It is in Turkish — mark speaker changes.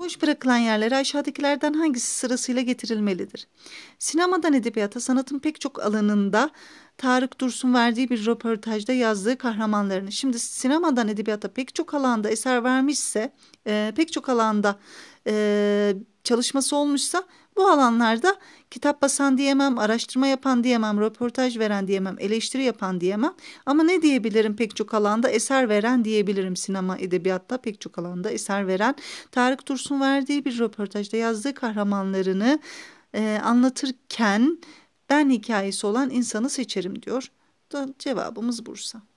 Speaker 1: Boş bırakılan yerlere aşağıdakilerden hangisi sırasıyla getirilmelidir? Sinemadan edebiyata sanatın pek çok alanında Tarık Dursun verdiği bir röportajda yazdığı kahramanlarını. Şimdi sinemadan edebiyata pek çok alanda eser vermişse, e, pek çok alanda e, çalışması olmuşsa bu alanlarda kitap basan diyemem, araştırma yapan diyemem, röportaj veren diyemem, eleştiri yapan diyemem. Ama ne diyebilirim pek çok alanda eser veren diyebilirim sinema edebiyatta pek çok alanda eser veren. Tarık Dursun verdiği bir röportajda yazdığı kahramanlarını e, anlatırken ben hikayesi olan insanı seçerim diyor. Da cevabımız Bursa.